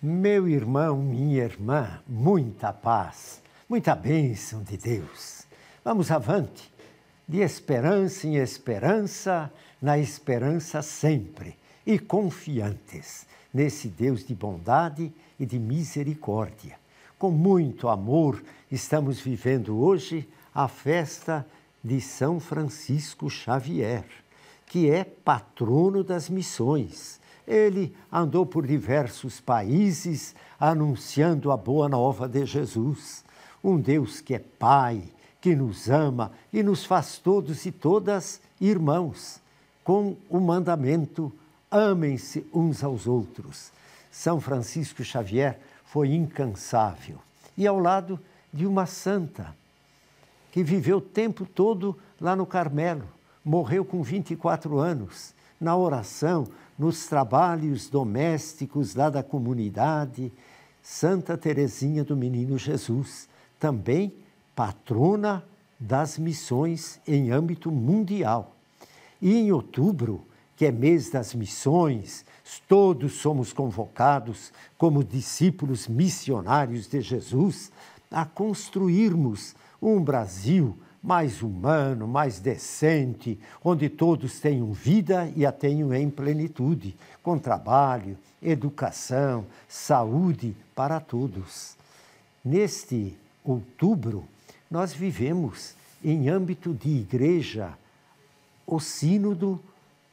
Meu irmão, minha irmã, muita paz, muita bênção de Deus. Vamos avante, de esperança em esperança, na esperança sempre e confiantes nesse Deus de bondade e de misericórdia. Com muito amor, estamos vivendo hoje a festa de São Francisco Xavier, que é patrono das missões ele andou por diversos países anunciando a boa nova de Jesus, um Deus que é Pai, que nos ama e nos faz todos e todas irmãos, com o mandamento: amem-se uns aos outros. São Francisco Xavier foi incansável e ao lado de uma santa que viveu o tempo todo lá no Carmelo, morreu com 24 anos na oração, nos trabalhos domésticos lá da comunidade. Santa Teresinha do Menino Jesus, também patrona das missões em âmbito mundial. E em outubro, que é mês das missões, todos somos convocados como discípulos missionários de Jesus a construirmos um Brasil mais humano, mais decente, onde todos tenham vida e a tenham em plenitude, com trabalho, educação, saúde para todos. Neste outubro, nós vivemos em âmbito de igreja o sínodo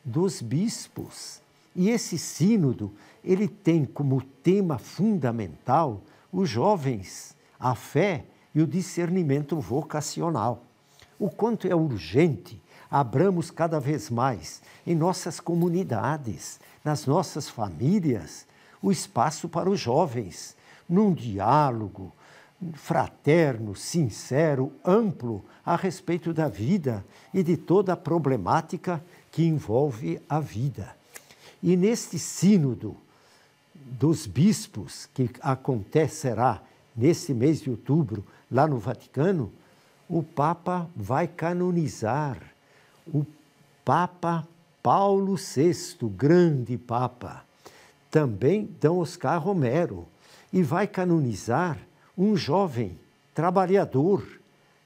dos bispos. E esse sínodo, ele tem como tema fundamental os jovens, a fé e o discernimento vocacional o quanto é urgente abramos cada vez mais em nossas comunidades, nas nossas famílias, o espaço para os jovens, num diálogo fraterno, sincero, amplo a respeito da vida e de toda a problemática que envolve a vida. E neste Sínodo dos Bispos, que acontecerá neste mês de outubro lá no Vaticano, o Papa vai canonizar o Papa Paulo VI, grande Papa, também D. Oscar Romero, e vai canonizar um jovem trabalhador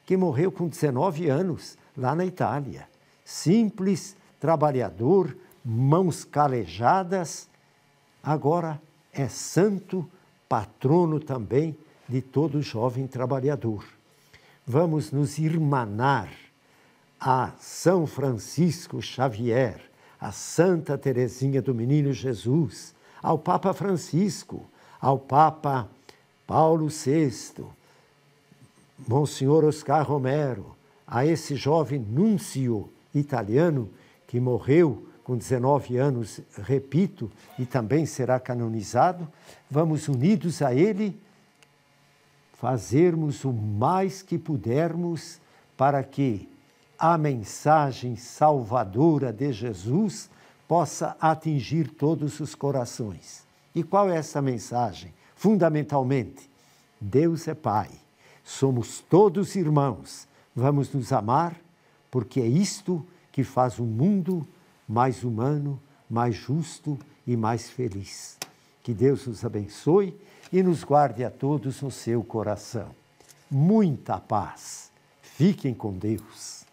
que morreu com 19 anos lá na Itália. Simples, trabalhador, mãos calejadas, agora é santo, patrono também de todo jovem trabalhador vamos nos irmanar a São Francisco Xavier, a Santa Teresinha do Menino Jesus, ao Papa Francisco, ao Papa Paulo VI, Monsenhor Oscar Romero, a esse jovem núncio italiano que morreu com 19 anos, repito, e também será canonizado, vamos unidos a ele fazermos o mais que pudermos para que a mensagem salvadora de Jesus possa atingir todos os corações. E qual é essa mensagem? Fundamentalmente, Deus é Pai, somos todos irmãos, vamos nos amar, porque é isto que faz o mundo mais humano, mais justo e mais feliz. Que Deus nos abençoe e nos guarde a todos no seu coração. Muita paz. Fiquem com Deus.